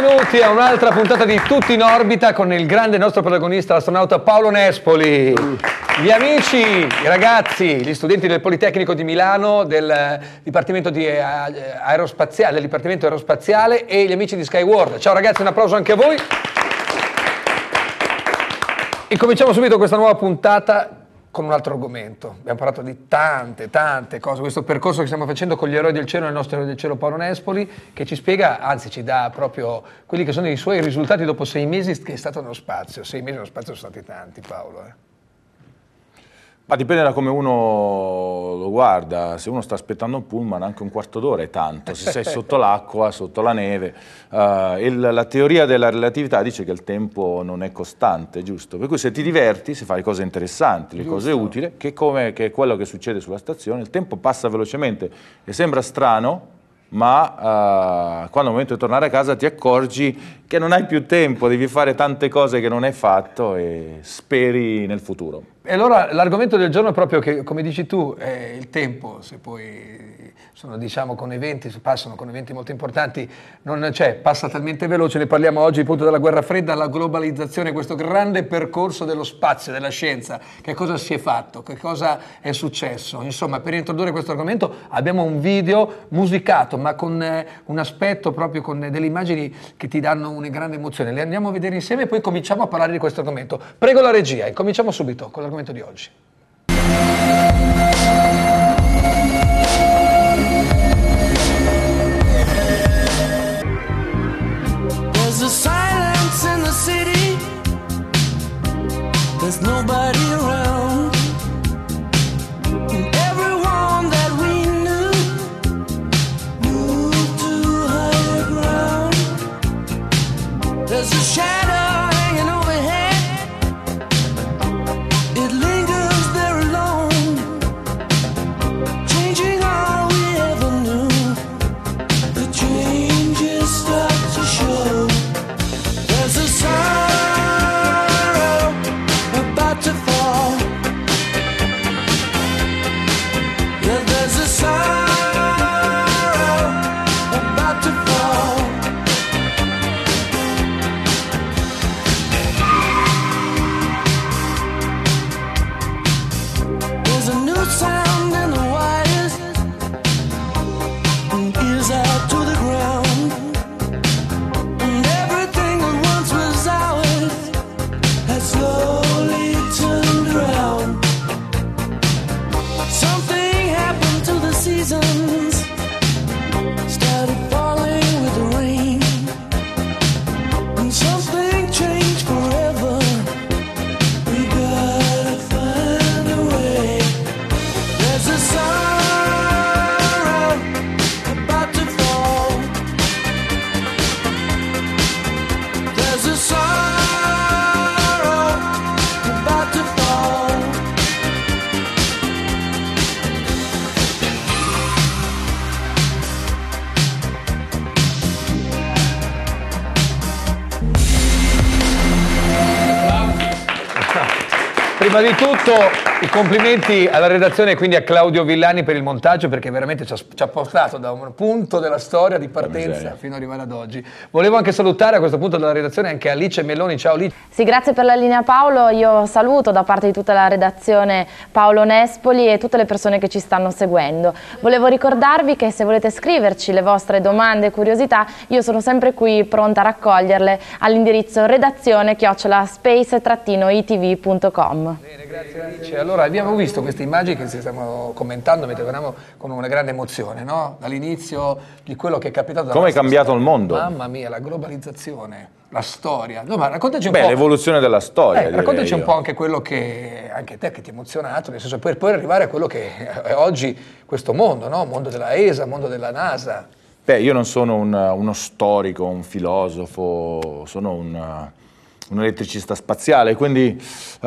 benvenuti a un'altra puntata di Tutti in orbita con il grande nostro protagonista, l'astronauta Paolo Nespoli. Gli amici, i ragazzi, gli studenti del Politecnico di Milano, del Dipartimento, di eh, aerospaziale, del Dipartimento aerospaziale e gli amici di Skyward. Ciao ragazzi, un applauso anche a voi. E cominciamo subito questa nuova puntata con un altro argomento. Abbiamo parlato di tante, tante cose, questo percorso che stiamo facendo con gli eroi del cielo, il nostro eroe del cielo Paolo Nespoli, che ci spiega, anzi ci dà proprio quelli che sono i suoi risultati dopo sei mesi che è stato nello spazio. Sei mesi nello spazio sono stati tanti Paolo. Eh. Ma dipende da come uno lo guarda, se uno sta aspettando un pullman anche un quarto d'ora è tanto, se sei sotto l'acqua, sotto la neve. Uh, il, la teoria della relatività dice che il tempo non è costante, giusto? Per cui se ti diverti, se fai cose interessanti, le giusto. cose utili, che, come, che è quello che succede sulla stazione, il tempo passa velocemente e sembra strano, ma uh, quando il momento di tornare a casa ti accorgi che non hai più tempo, devi fare tante cose che non hai fatto e speri nel futuro. E allora l'argomento del giorno è proprio che, come dici tu, è il tempo, se poi sono diciamo con eventi, passano con eventi molto importanti, non c'è, passa talmente veloce, ne parliamo oggi appunto della guerra fredda alla globalizzazione, questo grande percorso dello spazio, della scienza, che cosa si è fatto, che cosa è successo. Insomma, per introdurre questo argomento abbiamo un video musicato, ma con eh, un aspetto proprio con eh, delle immagini che ti danno una grande emozione. Le andiamo a vedere insieme e poi cominciamo a parlare di questo argomento. Prego la regia e cominciamo subito con l'argomento l'argomento di oggi. reason complimenti alla redazione e quindi a Claudio Villani per il montaggio perché veramente ci ha, ci ha portato da un punto della storia di partenza fino ad arrivare ad oggi. Volevo anche salutare a questo punto dalla redazione anche Alice Meloni. Ciao Alice. Sì, grazie per la linea Paolo. Io saluto da parte di tutta la redazione Paolo Nespoli e tutte le persone che ci stanno seguendo. Volevo ricordarvi che se volete scriverci le vostre domande e curiosità, io sono sempre qui pronta a raccoglierle all'indirizzo redazione chiocciola space-itv.com. Bene, grazie Alice. Allora, allora, abbiamo visto queste immagini che stiamo commentando mentre parliamo con una grande emozione, no? Dall'inizio di quello che è capitato. Come è cambiato storia. il mondo? Mamma mia, la globalizzazione, la storia. No, ma raccontaci un Beh, po'. l'evoluzione della storia. Eh, raccontaci io. un po' anche quello che, anche te che ti ha emozionato, nel senso per poi arrivare a quello che è oggi questo mondo, no? Mondo della ESA, mondo della NASA. Beh, io non sono un, uno storico, un filosofo, sono un un elettricista spaziale, quindi, uh,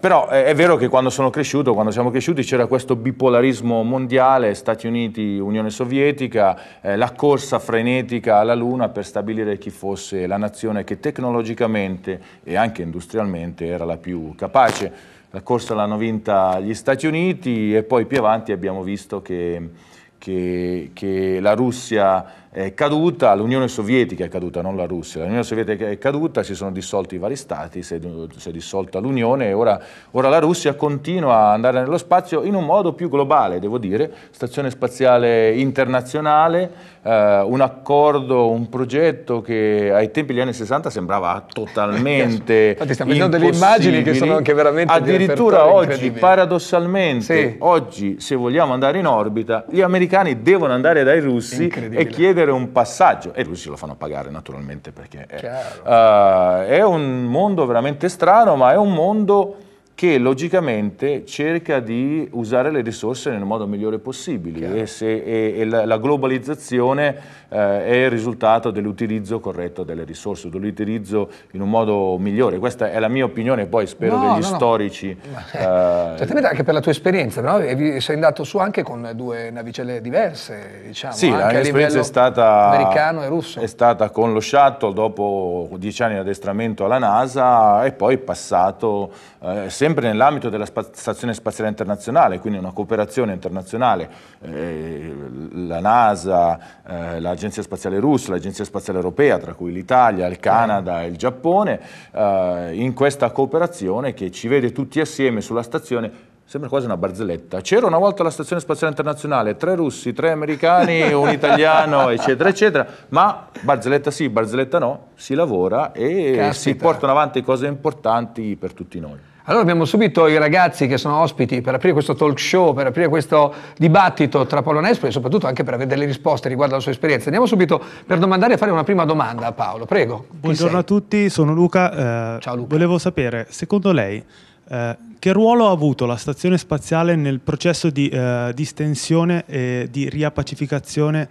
però è, è, vero che quando sono cresciuto, quando siamo cresciuti c'era questo bipolarismo mondiale, Stati Uniti, Unione Sovietica, eh, la corsa frenetica alla Luna per stabilire chi fosse la nazione che tecnologicamente e anche industrialmente era la più capace. La corsa l'hanno vinta gli Stati Uniti e poi più avanti abbiamo visto che, che, che la Russia è caduta, l'Unione Sovietica è caduta, non la Russia, l'Unione Sovietica è caduta, si sono dissolti i vari stati, si è, si è dissolta l'Unione e ora, ora, la Russia continua ad andare nello spazio in un modo più globale, devo dire, stazione spaziale internazionale, eh, un accordo, un progetto che ai tempi degli anni 60 sembrava totalmente Infatti stiamo vedendo delle immagini che sono anche veramente Addirittura oggi, paradossalmente, sì. oggi se vogliamo andare in orbita, gli americani devono andare dai russi e chiedere compiere un passaggio e lui se lo fanno pagare naturalmente perché è, uh, è un mondo veramente strano, ma è un mondo che logicamente cerca di usare le risorse nel modo migliore possibile e, se, e, e la, globalizzazione eh, è il risultato dell'utilizzo corretto delle risorse, dell'utilizzo in un modo migliore. Questa è la mia opinione, poi spero no, degli no, storici. No. Eh, eh cioè, Certamente anche per la tua esperienza, no? sei andato su anche con due navicelle diverse, diciamo. Sì, la mia esperienza è stata, americano e russo. è stata con lo shuttle dopo dieci anni di addestramento alla NASA e poi passato eh, sempre nell'ambito della spa Stazione Spaziale Internazionale, quindi una cooperazione internazionale, eh, la NASA, eh, l'Agenzia Spaziale Russa, l'Agenzia Spaziale Europea, tra cui l'Italia, il Canada e il Giappone, eh, in questa cooperazione che ci vede tutti assieme sulla stazione Sembra quasi una barzelletta. C'era una volta alla Stazione Spaziale Internazionale, tre russi, tre americani, un italiano, eccetera, eccetera. Ma barzelletta sì, barzelletta no, si lavora e Caspita. si portano avanti cose importanti per tutti noi. Allora abbiamo subito i ragazzi che sono ospiti per aprire questo talk show, per aprire questo dibattito tra Paolo Nespo e soprattutto anche per avere delle risposte riguardo alla sua esperienza. Andiamo subito per domandare e fare una prima domanda a Paolo, prego. Buongiorno sei? a tutti, sono Luca. Eh, Ciao Luca. Volevo sapere, secondo lei eh, che ruolo ha avuto la stazione spaziale nel processo di eh, distensione e di riappacificazione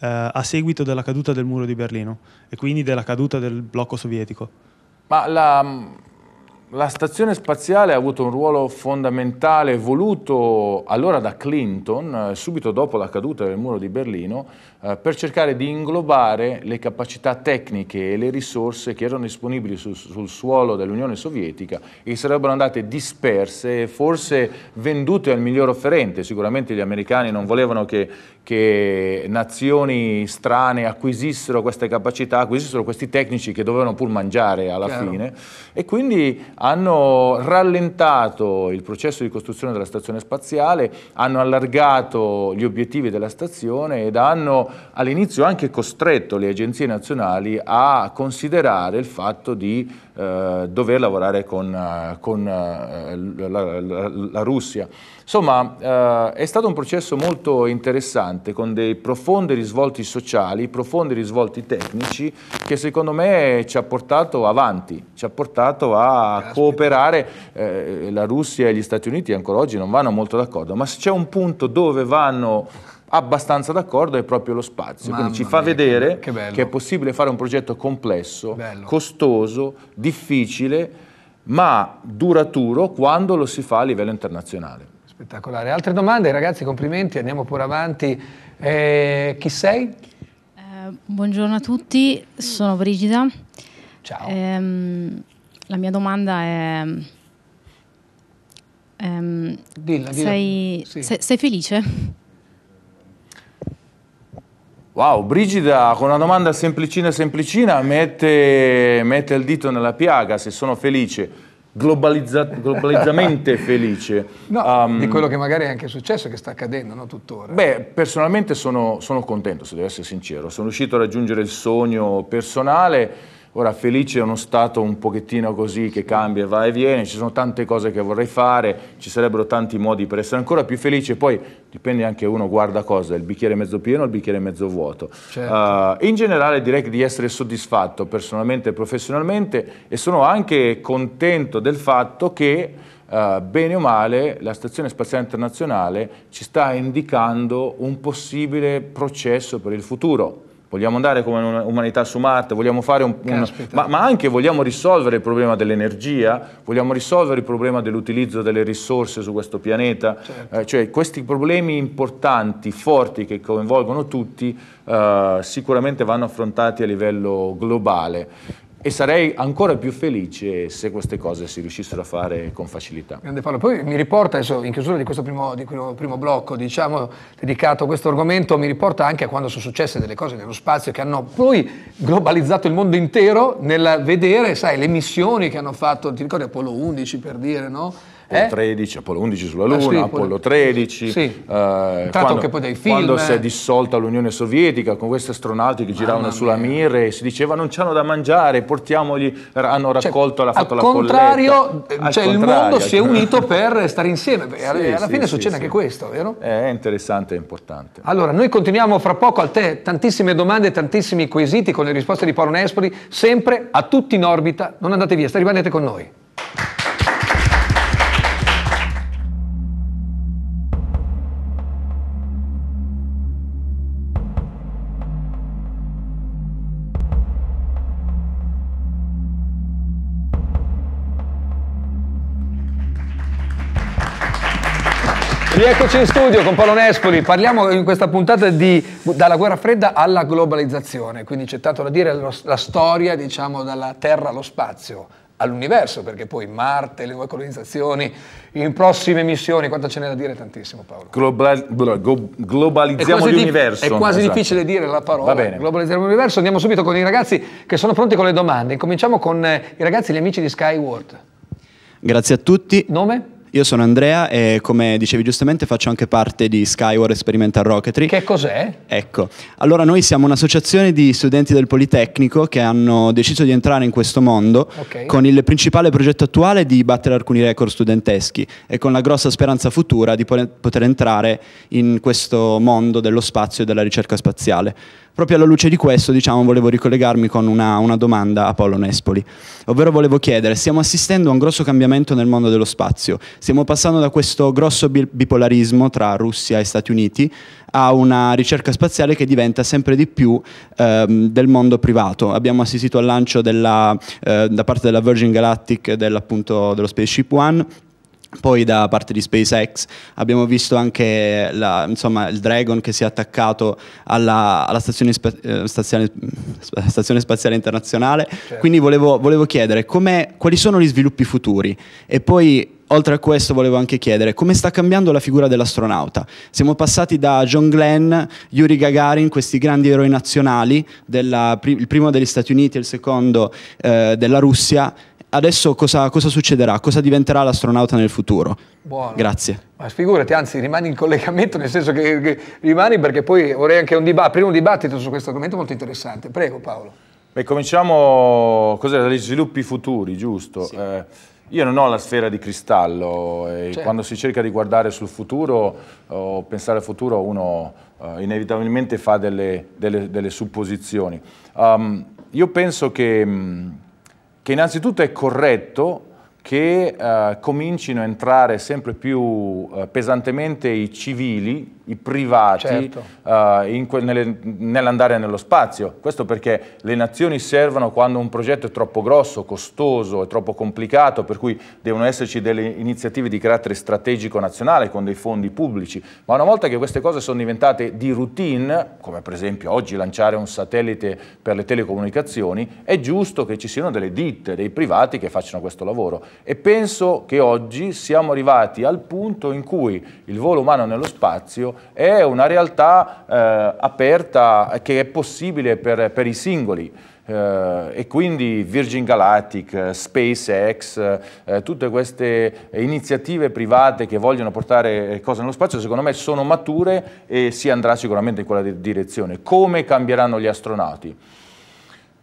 eh, a seguito della caduta del muro di Berlino e quindi della caduta del blocco sovietico? Ma la, la stazione spaziale ha avuto un ruolo fondamentale voluto allora da Clinton, eh, subito dopo la caduta del muro di Berlino, eh, per cercare di inglobare le capacità tecniche e le risorse che erano disponibili sul, sul suolo dell'Unione Sovietica e sarebbero andate disperse e forse vendute al miglior offerente. Sicuramente gli americani non volevano che, che nazioni strane acquisissero queste capacità, acquisissero questi tecnici che dovevano pur mangiare alla Chiaro. fine. E quindi hanno rallentato il processo di costruzione della stazione spaziale, hanno allargato gli obiettivi della stazione ed hanno all'inizio anche costretto le agenzie nazionali a considerare il fatto di eh, dover lavorare con, eh, con eh, la, la, la Russia. Insomma, eh, è stato un processo molto interessante con dei profondi risvolti sociali, profondi risvolti tecnici che secondo me ci ha portato avanti, ci ha portato a Aspetta. cooperare. Eh, la Russia e gli Stati Uniti ancora oggi non vanno molto d'accordo, ma se c'è un punto dove vanno abbastanza d'accordo è proprio lo spazio. Mamma Quindi ci fa mia, vedere che, che, è possibile fare un progetto complesso, bello. costoso, difficile, ma duraturo quando lo si fa a livello internazionale. Spettacolare. Altre domande? Ragazzi, complimenti, andiamo pure avanti. Eh, chi sei? Eh, buongiorno a tutti, sono Brigida. Ciao. Eh, la mia domanda è... Ehm, dilla, dilla. Sei, sì. sei, sei felice? Wow, Brigida con una domanda semplicina semplicina mette, mette il dito nella piaga, se sono felice globalizza- globalizzamente felice. No, um, di quello che magari è anche successo e che sta accadendo no, tuttora. Beh, personalmente sono, sono contento, se devo essere sincero. Sono riuscito a raggiungere il sogno personale Ora Felice è uno stato un pochettino così che cambia, va e viene, ci sono tante cose che vorrei fare, ci sarebbero tanti modi per essere ancora più felice, poi dipende anche uno guarda cosa, il bicchiere mezzo pieno o il bicchiere mezzo vuoto. Certo. Uh, in generale direi di essere soddisfatto personalmente e professionalmente e sono anche contento del fatto che Uh, bene o male la Stazione Spaziale Internazionale ci sta indicando un possibile processo per il futuro vogliamo andare come umanità su Marte, vogliamo fare un, un ma, ma, anche vogliamo risolvere il problema dell'energia, vogliamo risolvere il problema dell'utilizzo delle risorse su questo pianeta, certo. eh, cioè questi problemi importanti, forti che coinvolgono tutti eh, sicuramente vanno affrontati a livello globale. E sarei ancora più felice se queste cose si riuscissero a fare con facilità. Grande Paolo, poi mi riporta adesso in chiusura di questo primo, di primo blocco, diciamo, dedicato a questo argomento, mi riporta anche a quando sono successe delle cose nello spazio che hanno poi globalizzato il mondo intero nel vedere, sai, le missioni che hanno fatto, ti ricordi Apollo 11 per dire, no? Eh? Apollo eh? 13, Apollo 11 sulla Luna, ah, sì, Apollo 13, sì. eh, quando, quando, si è dissolta l'Unione Sovietica con questi astronauti che giravano Mamma sulla Mir e si diceva non c'hanno da mangiare, portiamogli, eh, hanno cioè, raccolto, cioè, fatto la contrario, colletta. Cioè, al contrario, il mondo si è unito per stare insieme, sì, alla fine succede anche questo, vero? È interessante e importante. Allora, noi continuiamo fra poco, a te tantissime domande, tantissimi quesiti con le risposte di Paolo Nespoli, sempre a tutti in orbita, non andate via, rimanete con noi. Eccoci in studio con Paolo Nespoli, parliamo in questa puntata di dalla guerra fredda alla globalizzazione, quindi c'è tanto da dire la, la storia diciamo dalla terra allo spazio, all'universo, perché poi Marte, le nuove colonizzazioni, in prossime missioni, quanto ce n'è da dire tantissimo Paolo. Global, glo, globalizziamo l'universo. È quasi esatto. difficile dire la parola. Va bene. Globalizziamo l'universo, andiamo subito con i ragazzi che sono pronti con le domande. Cominciamo con eh, i ragazzi, gli amici di Skyward. Grazie a tutti. Nome? Io sono Andrea e come dicevi giustamente faccio anche parte di Skyward Experimental Rocketry. Che cos'è? Ecco, allora noi siamo un'associazione di studenti del Politecnico che hanno deciso di entrare in questo mondo okay. con il principale progetto attuale di battere alcuni record studenteschi e con la grossa speranza futura di poter entrare in questo mondo dello spazio e della ricerca spaziale. Proprio alla luce di questo, diciamo, volevo ricollegarmi con una, una domanda a Paolo Nespoli, ovvero volevo chiedere, stiamo assistendo a un grosso cambiamento nel mondo dello spazio, stiamo passando da questo grosso bipolarismo tra Russia e Stati Uniti a una ricerca spaziale che diventa sempre di più ehm, del mondo privato. Abbiamo assistito al lancio della, eh, da parte della Virgin Galactic dell dello Spaceship One, poi da parte di SpaceX abbiamo visto anche la, insomma, il Dragon che si è attaccato alla, alla stazione, spa, eh, stazione, stazione, Spaziale Internazionale. Certo. Quindi volevo, volevo chiedere quali sono gli sviluppi futuri e poi oltre a questo volevo anche chiedere come sta cambiando la figura dell'astronauta. Siamo passati da John Glenn, Yuri Gagarin, questi grandi eroi nazionali, della, il primo degli Stati Uniti e il secondo eh, della Russia, adesso cosa, cosa, succederà? Cosa diventerà l'astronauta nel futuro? Buono. Grazie. Ma figurati, anzi, rimani in collegamento, nel senso che, che rimani perché poi vorrei anche un aprire un dibattito su questo argomento molto interessante. Prego Paolo. Beh, cominciamo dagli sviluppi futuri, giusto? Sì. Eh, io non ho la sfera di cristallo e eh, certo. quando si cerca di guardare sul futuro o pensare al futuro uno eh, inevitabilmente fa delle, delle, delle supposizioni. Um, io penso che... Mh, che innanzitutto è corretto che eh, comincino a entrare sempre più eh, pesantemente i civili i privati certo. uh, nelle, nell'andare nello spazio. Questo perché le nazioni servono quando un progetto è troppo grosso, costoso, è troppo complicato, per cui devono esserci delle iniziative di carattere strategico nazionale con dei fondi pubblici. Ma una volta che queste cose sono diventate di routine, come per esempio oggi lanciare un satellite per le telecomunicazioni, è giusto che ci siano delle ditte, dei privati che facciano questo lavoro. E penso che oggi siamo arrivati al punto in cui il volo umano nello spazio è una realtà eh, aperta che è possibile per, per i singoli. Eh, e quindi Virgin Galactic, SpaceX, eh, tutte queste iniziative private che vogliono portare cose nello spazio, secondo me sono mature e si andrà sicuramente in quella direzione. Come cambieranno gli astronauti?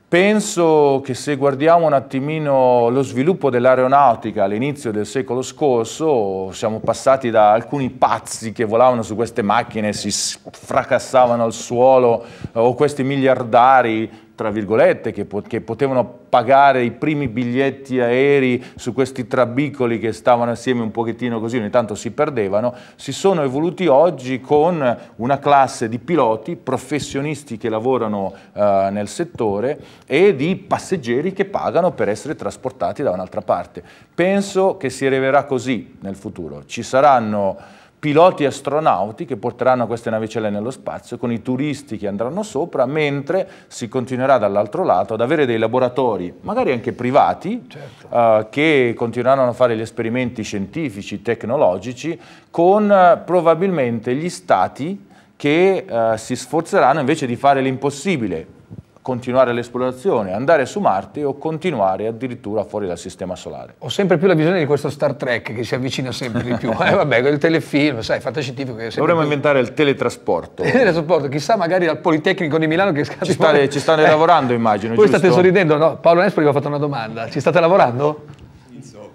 Penso che se guardiamo un attimino lo sviluppo dell'aeronautica all'inizio del secolo scorso, siamo passati da alcuni pazzi che volavano su queste macchine, si fracassavano al suolo, eh, o questi miliardari tra virgolette, che, che, potevano pagare i primi biglietti aerei su questi trabicoli che stavano assieme un pochettino così, ogni tanto si perdevano, si sono evoluti oggi con una classe di piloti, professionisti che lavorano eh, nel settore e di passeggeri che pagano per essere trasportati da un'altra parte. Penso che si arriverà così nel futuro. Ci saranno piloti astronauti che porteranno queste navicelle nello spazio con i turisti che andranno sopra, mentre si continuerà dall'altro lato ad avere dei laboratori, magari anche privati, certo. uh, che continueranno a fare gli esperimenti scientifici, tecnologici, con uh, probabilmente gli stati che uh, si sforzeranno invece di fare l'impossibile, continuare l'esplorazione, andare su Marte o continuare addirittura fuori dal sistema solare. Ho sempre più la visione di questo Star Trek che si avvicina sempre di più. eh vabbè, il telefilm, sai, fantascientifico. Dovremmo più... inventare il teletrasporto. Il teletrasporto, chissà magari al Politecnico di Milano che scatta. Ci, state, ci state eh. lavorando immagino, Voi giusto? state sorridendo, no? Paolo Nespoli vi ha fatto una domanda, ci state lavorando?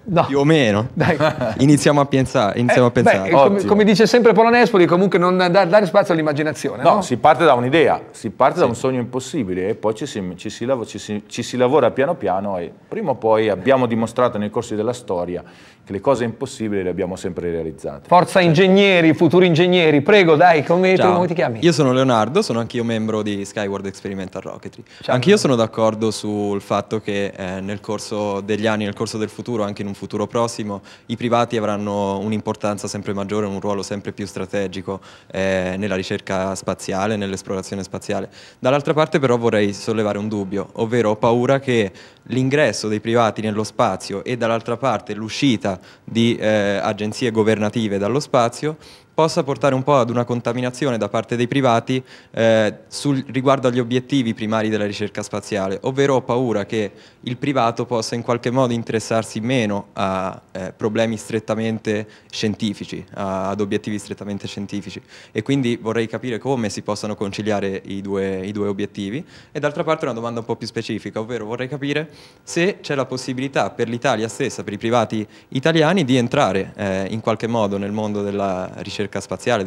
No. Più o meno. Dai. Iniziamo a, pensa- iniziamo eh, a pensare. Beh, come, come, dice sempre Paolo Nespoli, comunque non da- dare spazio all'immaginazione. No, no, si parte da un'idea, si parte sì. da un sogno impossibile e poi ci si, ci, si lav- ci, si, ci si lavora piano piano e prima o poi abbiamo dimostrato nel corso della storia che le cose impossibili le abbiamo sempre realizzate. Forza ingegneri, futuri ingegneri, prego dai, come, tu, come ti chiami? Io sono Leonardo, sono anch'io membro di Skyward Experimental Rocketry. Ciao. Anch'io sono d'accordo sul fatto che eh, nel corso degli anni, nel corso del futuro, anche in un un futuro prossimo, i privati avranno un'importanza sempre maggiore, un ruolo sempre più strategico eh, nella ricerca spaziale, nell'esplorazione spaziale. Dall'altra parte però vorrei sollevare un dubbio, ovvero ho paura che l'ingresso dei privati nello spazio e dall'altra parte l'uscita di eh, agenzie governative dallo spazio possa portare un po' ad una contaminazione da parte dei privati eh, sul, riguardo agli obiettivi primari della ricerca spaziale, ovvero ho paura che il privato possa in qualche modo interessarsi meno a eh, problemi strettamente scientifici, a, ad obiettivi strettamente scientifici e quindi vorrei capire come si possano conciliare i due, i due obiettivi e d'altra parte una domanda un po' più specifica, ovvero vorrei capire se c'è la possibilità per l'Italia stessa, per i privati italiani, di entrare eh, in qualche modo nel mondo della ricerca ricerca spaziale,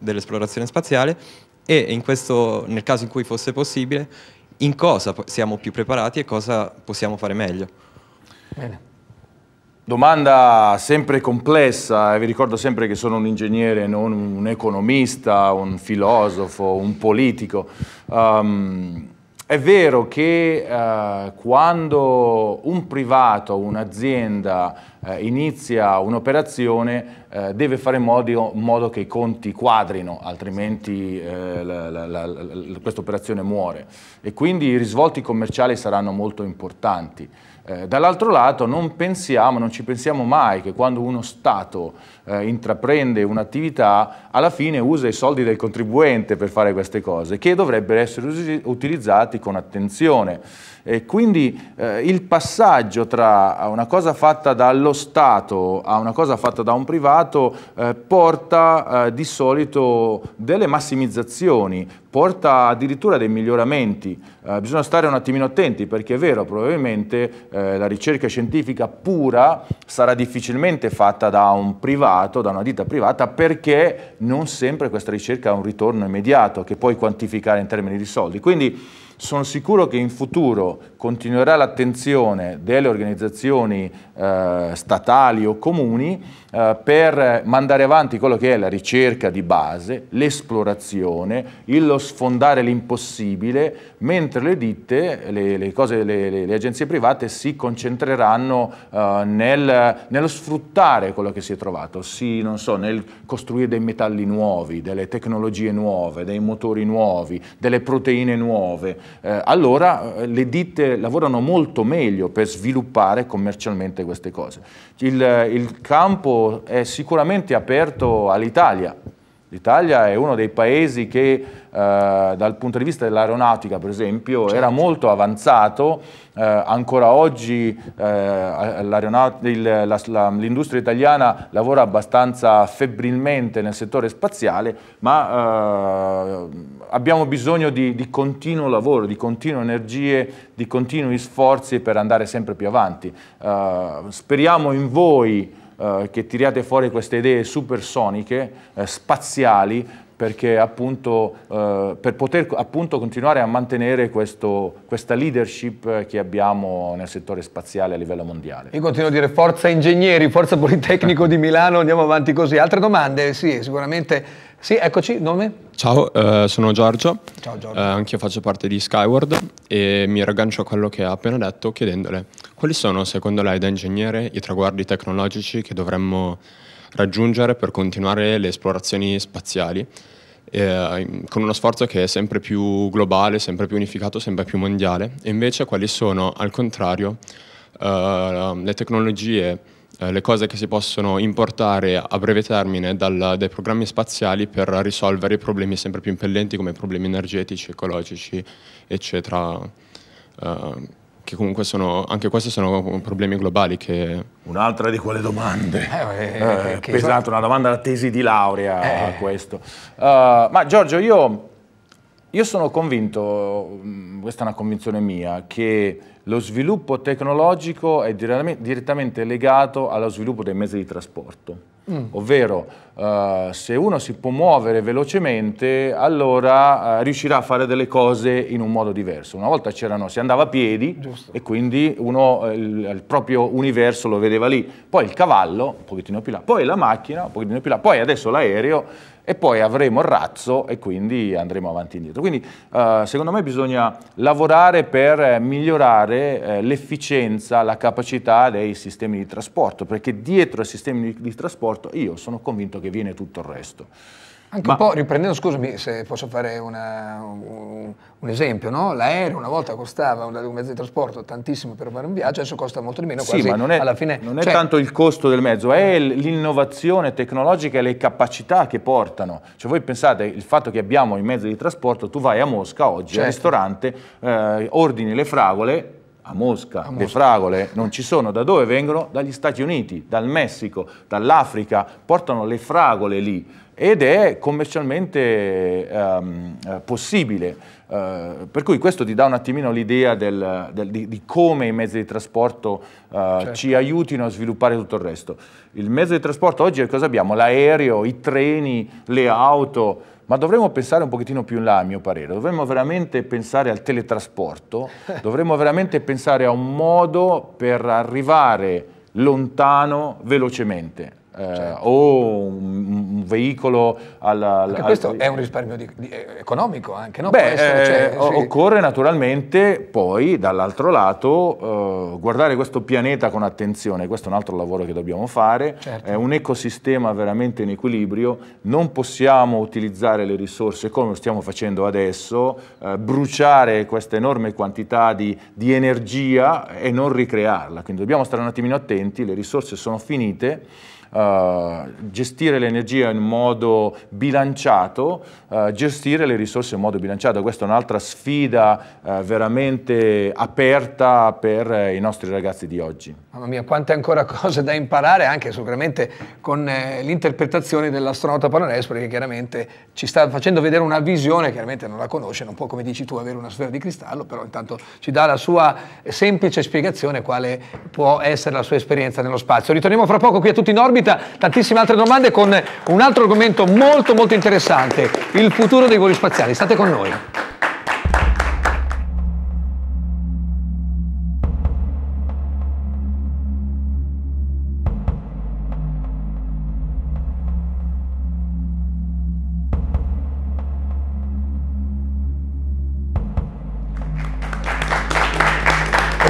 dell'esplorazione spaziale e questo, nel caso in cui fosse possibile, in cosa siamo più preparati e cosa possiamo fare meglio. Bene. Domanda sempre complessa, eh, vi ricordo sempre che sono un ingegnere, non un economista, un filosofo, un politico. Um, è vero che eh, quando un privato, un'azienda eh, inizia un'operazione eh, deve fare in modo, modo, che i conti quadrino, altrimenti eh, questa operazione muore e quindi i risvolti commerciali saranno molto importanti. Eh, dall'altro lato non pensiamo, non ci pensiamo mai che quando uno Stato eh, intraprende un'attività, alla fine usa i soldi del contribuente per fare queste cose, che dovrebbero essere utilizzati con attenzione. E quindi eh, il passaggio tra una cosa fatta dallo Stato a una cosa fatta da un privato eh, porta eh, di solito delle massimizzazioni, porta addirittura dei miglioramenti. Eh, bisogna stare un attimino attenti perché è vero, probabilmente eh, la ricerca scientifica pura sarà difficilmente fatta da un privato privato, da una ditta privata, perché non sempre questa ricerca ha un ritorno immediato che puoi quantificare in termini di soldi. Quindi sono sicuro che in futuro continuerà l'attenzione delle organizzazioni eh, statali o comuni eh, per mandare avanti quello che è la ricerca di base, l'esplorazione, lo sfondare l'impossibile, mentre le ditte, le, le, cose, le, le, agenzie private si concentreranno eh, nel, nello sfruttare quello che si è trovato, si, so, nel costruire dei metalli nuovi, delle tecnologie nuove, dei motori nuovi, delle proteine nuove. Eh, allora eh, le ditte lavorano molto meglio per sviluppare commercialmente queste cose. il, il campo è sicuramente aperto all'Italia. L'Italia è uno dei paesi che eh, dal punto di vista dell'aeronautica, per esempio, certo. era molto avanzato. Eh, ancora oggi eh, l'industria la, italiana lavora abbastanza febbrilmente nel settore spaziale, ma eh, abbiamo bisogno di, di continuo lavoro, di continue energie, di continui sforzi per andare sempre più avanti. Eh, speriamo in voi eh, che tiriate fuori queste idee supersoniche, eh, spaziali, perché appunto, eh, per poter appunto continuare a mantenere questo, questa leadership che abbiamo nel settore spaziale a livello mondiale. Io continuo a dire forza ingegneri, forza Politecnico di Milano, andiamo avanti così. Altre domande? Sì, sicuramente sì, eccoci, nome? Ciao, eh, sono Giorgio. Ciao Giorgio. Eh, anch'io faccio parte di Skyward e mi raggancio a quello che ha appena detto chiedendole quali sono, secondo lei, da ingegnere, i traguardi tecnologici che dovremmo raggiungere per continuare le esplorazioni spaziali, eh, con uno sforzo che è sempre più globale, sempre più unificato, sempre più mondiale, e invece quali sono, al contrario, eh, le tecnologie eh, le cose che si possono importare a breve termine dal, dai programmi spaziali per risolvere i problemi sempre più impellenti come problemi energetici, ecologici, eccetera. Eh, che comunque sono, anche questi sono problemi globali che... Un'altra di quelle domande. Eh, eh, eh pesante, una domanda da tesi di laurea a eh. questo. Uh, ma Giorgio, io io sono convinto, mm, questa è una convinzione mia, che lo sviluppo tecnologico è direttamente legato allo sviluppo dei mezzi di trasporto. Mm. Ovvero, eh, se uno si può muovere velocemente, allora eh, riuscirà a fare delle cose in un modo diverso. Una volta si andava a piedi Giusto. e quindi uno eh, il, il, proprio universo lo vedeva lì. Poi il cavallo, un pochettino più là, poi la macchina, un pochettino più là, poi adesso l'aereo e poi avremo il razzo e quindi andremo avanti e indietro. Quindi eh, secondo me bisogna lavorare per eh, migliorare eh, l'efficienza, la capacità dei sistemi di trasporto, perché dietro ai sistemi di, di trasporto io sono convinto che viene tutto il resto. Anche Ma... un po' riprendendo, scusami se posso fare una, un, un, esempio, no? l'aereo una volta costava un mezzo di trasporto tantissimo per fare un viaggio, adesso costa molto di meno. Sì, ma non è, alla fine, non cioè... è tanto il costo del mezzo, è l'innovazione tecnologica e le capacità che portano. Cioè voi pensate il fatto che abbiamo i mezzi di trasporto, tu vai a Mosca oggi certo. al ristorante, eh, ordini le fragole, a Mosca, a Mosca, le fragole non ci sono. Da dove vengono? Dagli Stati Uniti, dal Messico, dall'Africa, portano le fragole lì ed è commercialmente ehm, eh, possibile. Eh, per cui questo ti dà un attimino l'idea di, di, come i mezzi di trasporto eh, certo. ci aiutino a sviluppare tutto il resto. Il mezzo di trasporto oggi cosa abbiamo? L'aereo, i treni, le auto, ma dovremmo pensare un pochettino più in là, a mio parere. Dovremmo veramente pensare al teletrasporto, dovremmo veramente pensare a un modo per arrivare lontano velocemente. Eh, certo. o un, un veicolo alla, alla, questo al... è un risparmio di, di, economico anche, no? Beh, essere, eh, cioè, sì. occorre naturalmente poi dall'altro lato eh, guardare questo pianeta con attenzione, questo è un altro lavoro che dobbiamo fare, certo. è un ecosistema veramente in equilibrio, non possiamo utilizzare le risorse come stiamo facendo adesso, eh, bruciare questa enorme quantità di, di, energia e non ricrearla, quindi dobbiamo stare un attimino attenti, le risorse sono finite eh, gestire l'energia in modo bilanciato, uh, gestire le risorse in modo bilanciato. Questa è un'altra sfida uh, veramente aperta per i nostri ragazzi di oggi. Mamma mia, quante ancora cose da imparare, anche sicuramente con eh, l'interpretazione dell'astronauta Panones, perché chiaramente ci sta facendo vedere una visione, chiaramente non la conosce, non può, come dici tu, avere una sfera di cristallo, però intanto ci dà la sua semplice spiegazione quale può essere la sua esperienza nello spazio. Ritorniamo fra poco qui a tutti in orbita subita tantissime altre domande con un altro argomento molto molto interessante, il futuro dei voli spaziali. State con noi.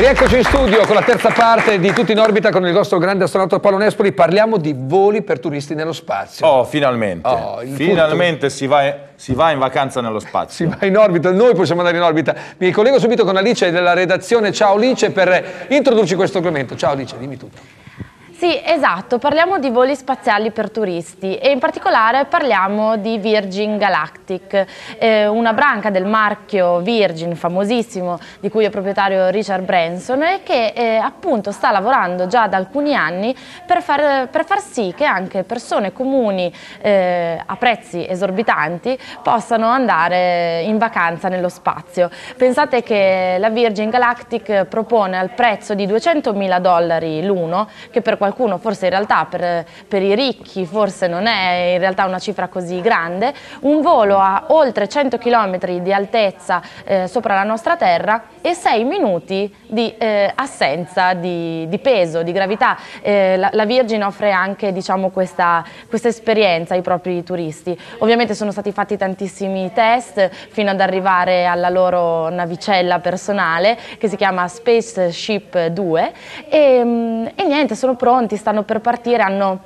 Rieccoci in studio con la terza parte di Tutti in orbita con il nostro grande astronauta Paolo Nespoli. Parliamo di voli per turisti nello spazio. Oh, finalmente. Oh, finalmente si, va in, si va, in vacanza nello spazio. Si va in orbita, noi possiamo andare in orbita. Mi collego subito con Alice della redazione. Ciao Alice per introdurci questo argomento. Ciao Alice, dimmi tutto. Sì, esatto, parliamo di voli spaziali per turisti e in particolare parliamo di Virgin Galactic, eh, una branca del marchio Virgin famosissimo di cui è proprietario Richard Branson e che eh, appunto sta lavorando già da alcuni anni per far, per far sì che anche persone comuni eh, a prezzi esorbitanti possano andare in vacanza nello spazio. Pensate che la Virgin Galactic propone al prezzo di 200.000 dollari l'uno, che per qualcuno qualcuno forse in realtà per, per, i ricchi forse non è in realtà una cifra così grande, un volo a oltre 100 km di altezza eh, sopra la nostra terra e 6 minuti di eh, assenza di, di, peso, di gravità. Eh, la, la, Virgin offre anche diciamo, questa, questa esperienza ai propri turisti. Ovviamente sono stati fatti tantissimi test fino ad arrivare alla loro navicella personale che si chiama Spaceship 2 e, ehm, niente, sono pronti, stanno per partire, hanno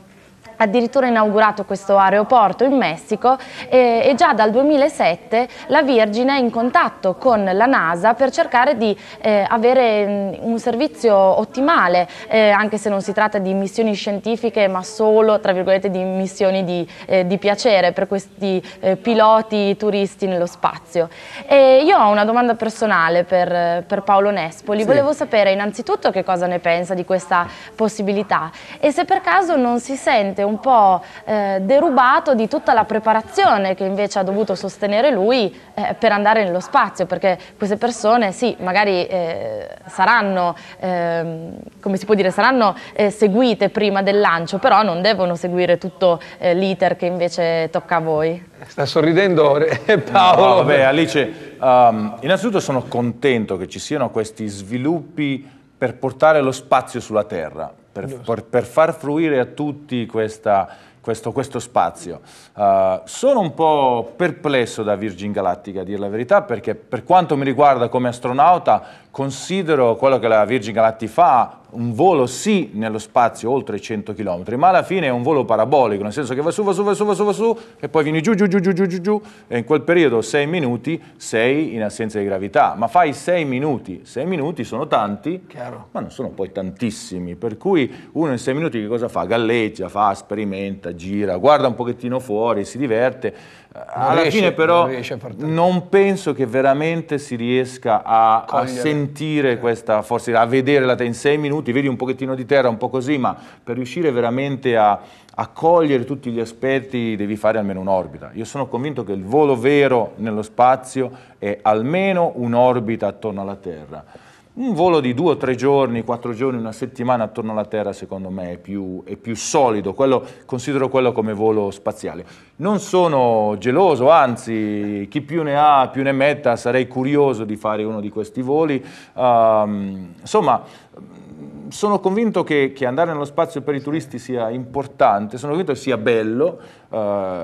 addirittura inaugurato questo aeroporto in Messico e, e già dal 2007 la Virgin è in contatto con la NASA per cercare di eh, avere mm, un servizio ottimale, eh, anche se non si tratta di missioni scientifiche ma solo tra virgolette di missioni di, eh, di piacere per questi eh, piloti turisti nello spazio. E io ho una domanda personale per, per Paolo Nespoli, sì. volevo sapere innanzitutto che cosa ne pensa di questa possibilità e se per caso non si sente un po' eh, derubato di tutta la preparazione che invece ha dovuto sostenere lui eh, per andare nello spazio, perché queste persone sì, magari eh, saranno, ehm, come si può dire, saranno eh, seguite prima del lancio, però non devono seguire tutto eh, l'iter che invece tocca a voi. Sta sorridendo eh, Paolo. No, vabbè, Alice, um, innanzitutto sono contento che ci siano questi sviluppi per portare lo spazio sulla Terra per, per, far fruire a tutti questa, questo, questo, spazio. Uh, sono un po' perplesso da Virgin Galactica, a dire la verità, perché per quanto mi riguarda come astronauta, considero quello che la Virgin Galactica fa un volo sì nello spazio oltre 100 km, ma alla fine è un volo parabolico, nel senso che va su, va su, va su, va su, va su e poi vieni giù, giù, giù, giù, giù, giù, giù e in quel periodo 6 minuti sei in assenza di gravità, ma fai 6 minuti, 6 minuti sono tanti, Chiaro. ma non sono poi tantissimi, per cui uno in 6 minuti che cosa fa? Galleggia, fa, sperimenta, gira, guarda un pochettino fuori, si diverte alla riesce, fine però non, non, penso che veramente si riesca a, a sentire questa forse a vedere la te in sei minuti, vedi un pochettino di terra, un po' così, ma per riuscire veramente a, a cogliere tutti gli aspetti devi fare almeno un'orbita. Io sono convinto che il volo vero nello spazio è almeno un'orbita attorno alla Terra un volo di due o tre giorni, quattro giorni, una settimana attorno alla Terra secondo me è più, è più solido, quello, considero quello come volo spaziale. Non sono geloso, anzi chi più ne ha più ne metta, sarei curioso di fare uno di questi voli. Um, insomma, sono convinto che, che, andare nello spazio per i turisti sia importante, sono convinto che sia bello, uh,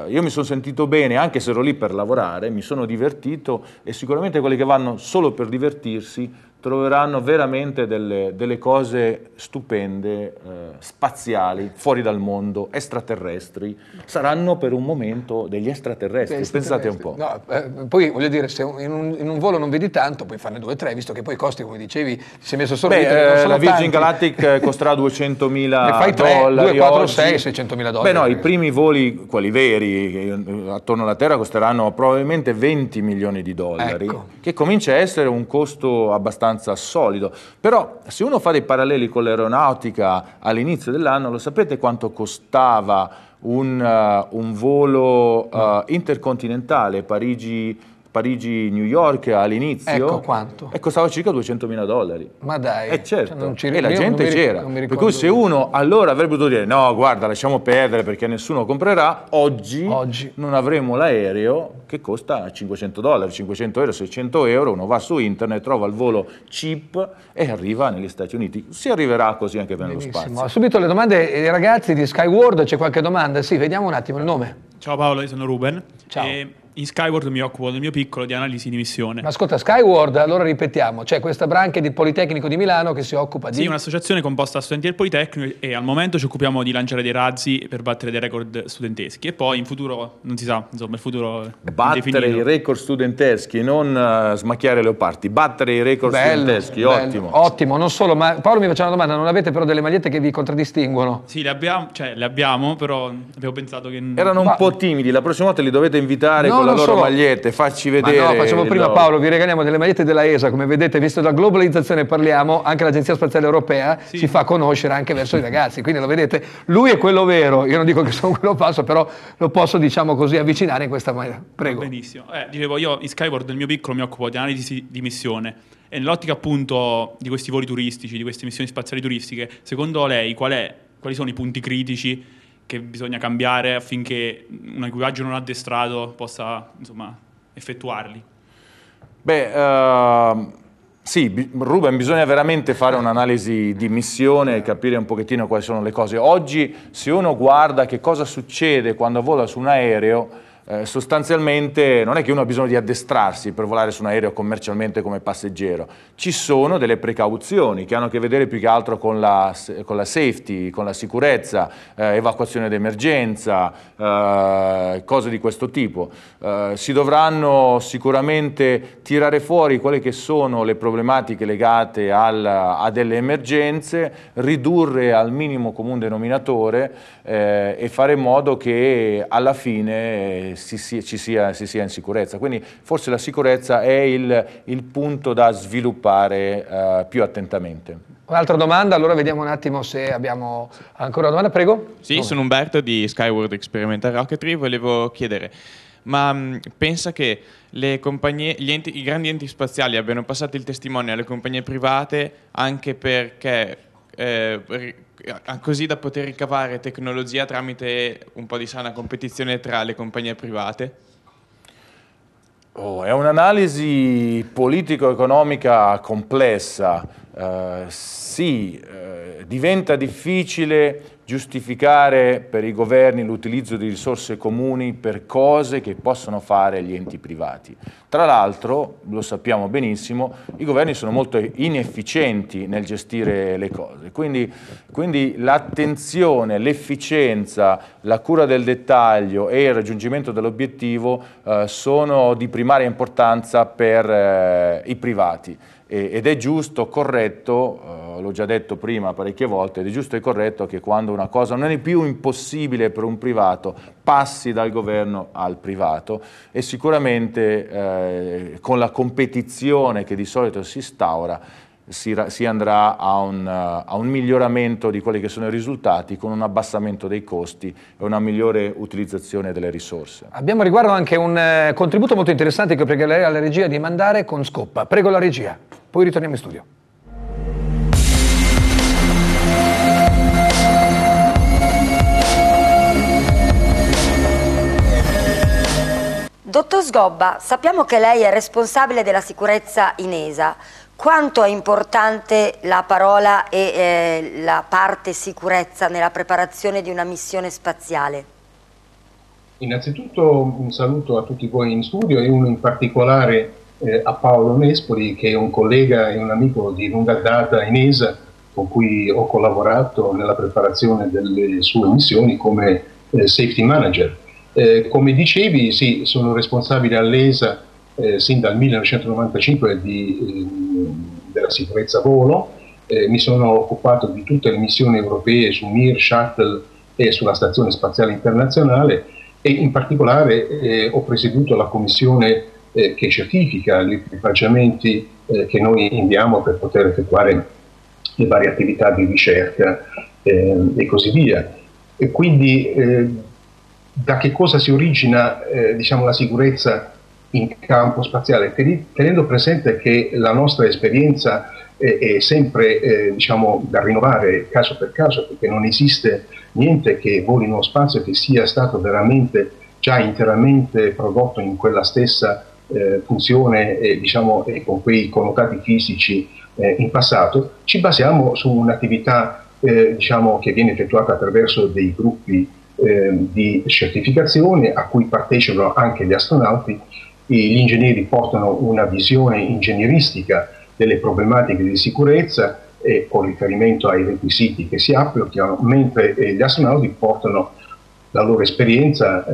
io mi sono sentito bene anche se ero lì per lavorare, mi sono divertito e sicuramente quelli che vanno solo per divertirsi troveranno veramente delle, delle cose stupende, eh, spaziali, fuori dal mondo, extraterrestri, saranno per un momento degli extraterrestri, degli pensate extraterrestri. un po'. No, eh, poi voglio dire, se in un, in un, volo non vedi tanto, puoi farne due o tre, visto che poi i costi, come dicevi, si è messo solo... Beh, vita, eh, la Virgin tanti. Galactic eh, costerà 200.000 dollari 2, 4, oggi. 6, 600.000 dollari. Beh no, i primi voli, quelli veri, eh, attorno alla Terra costeranno probabilmente 20 milioni di dollari, ecco. che comincia a essere un costo abbastanza abbastanza solido. Però se uno fa dei paralleli con l'aeronautica all'inizio dell'anno, lo sapete quanto costava un, uh, un volo uh, intercontinentale Parigi Parigi-New York all'inizio ecco quanto. E costava circa 200.000 dollari. Ma dai, eh certo. cioè e la gente c'era. Per cui se uno allora avrebbe potuto dire no, guarda, lasciamo perdere perché nessuno comprerà, oggi, oggi. non avremo l'aereo che costa 500 dollari, 500 euro, 600 euro, uno va su internet, trova il volo cheap e arriva negli Stati Uniti. Si arriverà così anche per Benissimo. nello spazio. Subito le domande ai eh, ragazzi di Skyward, c'è qualche domanda? Sì, vediamo un attimo il nome. Ciao Paolo, io sono Ruben. Ciao. E eh, in Skyward mi occupo del mio piccolo di analisi di missione. Ma ascolta, Skyward, allora ripetiamo, c'è cioè questa branca del Politecnico di Milano che si occupa di... Sì, un'associazione composta da studenti del Politecnico e al momento ci occupiamo di lanciare dei razzi per battere dei record studenteschi e poi in futuro, non si sa, insomma, il futuro... Battere i record studenteschi, non uh, smacchiare leopardi, battere i record bello, studenteschi, bello, ottimo. Ottimo, non solo, ma Paolo mi faceva una domanda, non avete però delle magliette che vi contraddistinguono? Sì, le abbiamo, cioè le abbiamo, però abbiamo pensato che... Erano un ma... po' timidi, la prossima volta li dovete invitare... No, con la loro solo... magliette, facci vedere. Ma no, facciamo prima loro... Paolo, vi regaliamo delle magliette della ESA, come vedete, visto la globalizzazione parliamo, anche l'Agenzia Spaziale Europea sì. si fa conoscere anche verso i ragazzi, quindi lo vedete, lui è quello vero, io non dico che sono quello falso, però lo posso diciamo così avvicinare in questa maniera. Prego. Benissimo. Eh, dicevo, io in Skyward nel mio piccolo mi occupo di analisi di missione e nell'ottica appunto di questi voli turistici, di queste missioni spaziali turistiche, secondo lei qual è, quali sono i punti critici che bisogna cambiare affinché un equipaggio non addestrato possa insomma, effettuarli? Beh, uh, sì, Ruben, bisogna veramente fare un'analisi di missione e capire un pochettino quali sono le cose. Oggi, se uno guarda che cosa succede quando vola su un aereo, eh, sostanzialmente non è che uno ha bisogno di addestrarsi per volare su un aereo commercialmente come passeggero, ci sono delle precauzioni che hanno a che vedere più che altro con la, con la safety, con la sicurezza, eh, evacuazione d'emergenza, eh, cose di questo tipo. Eh, si dovranno sicuramente tirare fuori quelle che sono le problematiche legate al, a delle emergenze, ridurre al minimo comune denominatore eh, e fare in modo che alla fine si sia, ci sia, si sia in sicurezza. Quindi forse la sicurezza è il, il punto da sviluppare eh, più attentamente. Un'altra domanda, allora vediamo un attimo se abbiamo ancora una domanda, prego. Sì, Come? sono Umberto di Skyward Experimental Rocketry, volevo chiedere, ma mh, mm, pensa che enti, i grandi enti spaziali abbiano passato il testimone alle compagnie private anche perché eh, così da poter ricavare tecnologia tramite un po' di sana competizione tra le compagnie private? Oh, è un'analisi politico-economica complessa. Eh, sì, eh, diventa difficile giustificare per i governi l'utilizzo di risorse comuni per cose che possono fare gli enti privati. Tra l'altro, lo sappiamo benissimo, i governi sono molto inefficienti nel gestire le cose, quindi, quindi l'attenzione, l'efficienza, la cura del dettaglio e il raggiungimento dell'obiettivo eh, sono di primaria importanza per eh, i privati ed è giusto, corretto, eh, l'ho già detto prima parecchie volte, ed è giusto e corretto che quando una cosa non è più impossibile per un privato passi dal governo al privato e sicuramente eh, con la competizione che di solito si instaura si, si, andrà a un, a un, miglioramento di quelli che sono i risultati con un abbassamento dei costi e una migliore utilizzazione delle risorse. Abbiamo riguardo anche un eh, contributo molto interessante che pregherei alla regia di mandare con Scoppa. Prego la regia. Poi ritorniamo in studio. Dottor Sgobba, sappiamo che lei è responsabile della sicurezza in ESA. Quanto è importante la parola e eh, la parte sicurezza nella preparazione di una missione spaziale? Innanzitutto un saluto a tutti voi in studio e uno in particolare eh, a Paolo Nespoli, che è un collega e un amico di lunga data in ESA, con cui ho collaborato nella preparazione delle sue missioni come eh, safety manager. Eh, come dicevi, sì, sono responsabile all'ESA eh, sin dal 1995 di, ehm, della sicurezza volo, eh, mi sono occupato di tutte le missioni europee su Mir, Shuttle e sulla Stazione Spaziale Internazionale e in particolare eh, ho presieduto la commissione eh, che certifica gli equipaggiamenti eh, che noi inviamo per poter effettuare le varie attività di ricerca eh, e così via. E quindi eh, da che cosa si origina eh, diciamo, la sicurezza in campo spaziale, tenendo presente che la nostra esperienza è, sempre eh, diciamo, da rinnovare caso per caso, perché non esiste niente che voli in uno spazio che sia stato veramente già interamente prodotto in quella stessa eh, funzione eh, diciamo, eh, con quei connotati fisici eh, in passato, ci basiamo su un'attività eh, diciamo, che viene effettuata attraverso dei gruppi ehm, di certificazione a cui partecipano anche gli astronauti. Gli ingegneri portano una visione ingegneristica delle problematiche di sicurezza e con riferimento ai requisiti che si applicano, mentre eh, gli astronauti portano la loro esperienza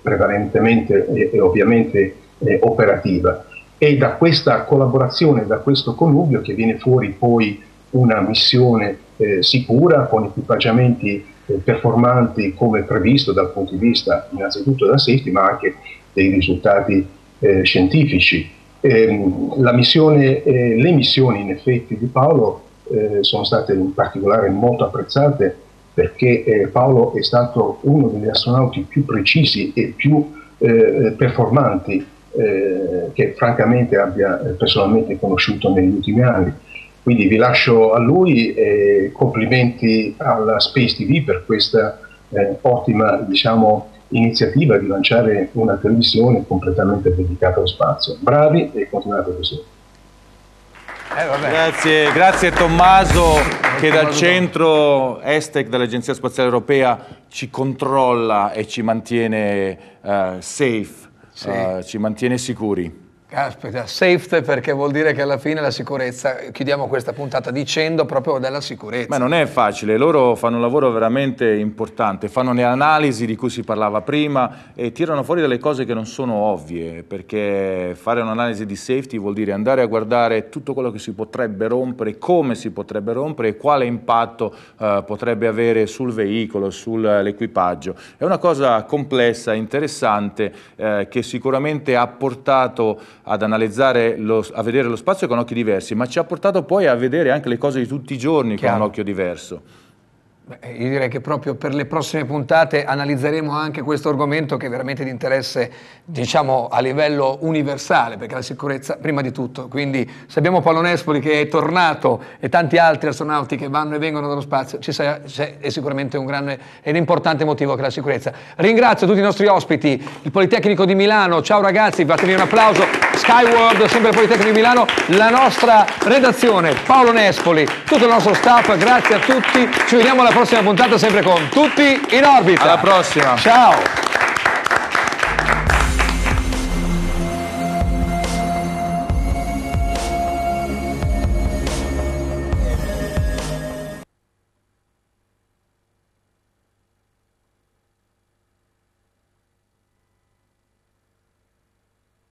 prevalentemente e ovviamente eh, operativa. È da questa collaborazione, da questo connubio che viene fuori poi una missione eh, sicura con equipaggiamenti eh, performanti come previsto dal punto di vista innanzitutto della safety ma anche dei risultati eh, scientifici. Ehm, missione, eh, le missioni in effetti di Paolo eh, sono state in particolare molto apprezzate perché eh, Paolo è stato uno degli astronauti più precisi e più eh, performanti eh, che francamente abbia personalmente conosciuto negli ultimi anni. Quindi vi lascio a lui e complimenti alla Space TV per questa eh, ottima diciamo, iniziativa di lanciare una televisione completamente dedicata allo spazio. Bravi e continuate così. Eh, grazie, grazie, Tommaso che dal centro ESTEC dell'Agenzia Spaziale Europea ci controlla e ci mantiene uh, safe sì. uh, ci mantiene sicuri. Caspita, safety perché vuol dire che alla fine la sicurezza, chiudiamo questa puntata dicendo proprio della sicurezza. Ma non è facile, loro fanno un lavoro veramente importante, fanno le analisi di cui si parlava prima e tirano fuori delle cose che non sono ovvie, perché fare un'analisi di safety vuol dire andare a guardare tutto quello che si potrebbe rompere, come si potrebbe rompere e quale impatto eh, potrebbe avere sul veicolo, sull'equipaggio. È una cosa complessa, interessante, eh, che sicuramente ha portato ad analizzare, lo, a vedere lo spazio con occhi diversi, ma ci ha portato poi a vedere anche le cose di tutti i giorni Chiaro. con un occhio diverso. Io direi che proprio per le prossime puntate analizzeremo anche questo argomento che è veramente di interesse, diciamo, a livello universale, perché la sicurezza prima di tutto. Quindi se abbiamo Paolo Nespoli che è tornato e tanti altri astronauti che vanno e vengono dallo spazio, ci sarà, è sicuramente un grande ed importante motivo che la sicurezza. Ringrazio tutti i nostri ospiti, il Politecnico di Milano, ciao ragazzi, fatevi un applauso, Skyward, sempre il Politecnico di Milano, la nostra redazione, Paolo Nespoli, tutto il nostro staff, grazie a tutti, ci vediamo alla alla prossima puntata sempre con tutti in orbita. Alla prossima. Ciao.